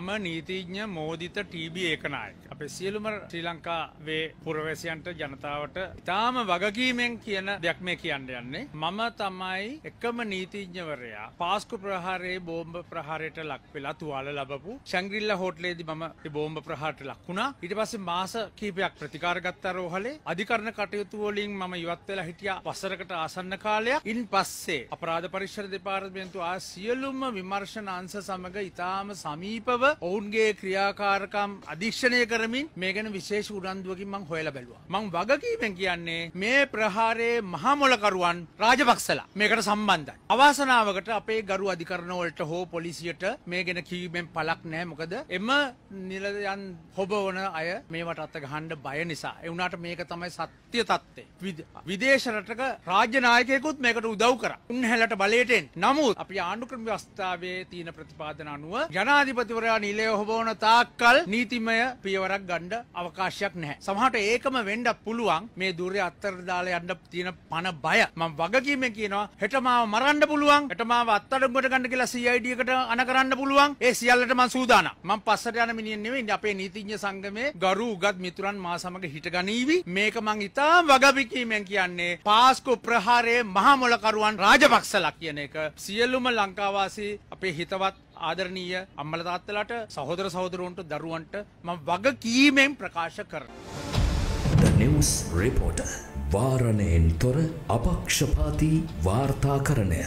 මම නීතිඥ මෝදිත TB ඒකනායක. අපේ සියලුම ශ්‍රී ලංකා වේ පුරවැසියන්ට ජනතාවට ඉතාම වගකීමෙන් කියන දෙයක් මේ කියන්න යන්නේ. මම තමයි එකම නීතිඥවරයා පාස්කු ප්‍රහාරයේ බෝම්බ ප්‍රහාරයට ලක් වෙලා තුවාල ලැබපු ශැංග්‍රිල්ලා හෝටලේදී මම බෝම්බ ප්‍රහාරයට ලක් වුණා. ඊට පස්සේ මාස කිහිපයක් ප්‍රතිකාර ගත්ත රෝහලේ අධිකරණ කටයුතු වලින් මම ඉවත් වෙලා හිටියා වසරකට ආසන්න කාලයක්. ඉන් පස්සේ අපරාධ පරීක්ෂණ දෙපාර්තමේන්තුව ආ සියලුම විමර්ශන අංශ සමග ඉතාම සමීපව ක්‍රියාව ඔවුන්ගේ ක්‍රියාකාරකම් අධීක්ෂණය කරමින් මේ ගැන විශේෂ උනන්දුවකින් මං හොයලා බැලුවා. මං වගකීමෙන් කියන්නේ මේ ප්‍රහාරයේ මහමොලකරුවන් රාජපක්ෂලා මේකට සම්බන්ධයි. අවාසනාවකට අපේ ගරු අධිකරණ වලට හෝ පොලිසියට මේ ගැන කීමෙන් පළක් නැහැ. මොකද එම නිලයන් හොබවන අය මේවට අත ගහන්න බය නිසා. ඒ වුණාට මේක තමයි සත්‍ය தත්ත්වය. විදේශ රටක රාජ්‍ය නායකයෙකුත් මේකට උදව් කරා. උන්හැලට බලයට එන්න. නමුත් අපි ආණ්ඩුක්‍රම ව්‍යවස්ථාවේ තියෙන ප්‍රතිපාදන අනුව ජනාධිපතිවර ඇමතිවරයා නිලය හොබවන තාක්කල් නීතිමය පියවරක් ගණ්ඩ අවකාශයක් නැහැ. සමහට ඒකම වෙන්ඩ පුළුවන් මේ දුරය අත්තරදාල යන්න තියෙන පණ බය මං වගකීම කියනවා හෙටමාව මරන්න පුළුවන් හටමාව අත්තඩගොට ගන්න කියලා සයිඩියකට අන කරන්න පුළුවන් ඒ සියල්ලට මං සූදාන මං පස්සට යන මිනිියෙන්නේ අපේ නීතිං්‍ය සංගමේ ගරු ගත් මිතුරන් මා සමඟ හිටගනීවි මේක මං ඉතා වගවිකීමෙන් කියන්නේ පාස්කු ප්‍රහාරයේ මහමොලකරුවන් රාජපක්සල කියන එක සියල්ලුම ලංකාවාසි අපේ හිතවත් ආදරණීය අම්මල තාත්තලාට සහෝදර සහෝදරවන්ට දරුවන්ට මම වගකීමෙන් ප්‍රකාශ කරනවා. නිවස් රිපෝටර් වාරණයෙන් තොර අපක්ෂපාතී වාර්තාකරණය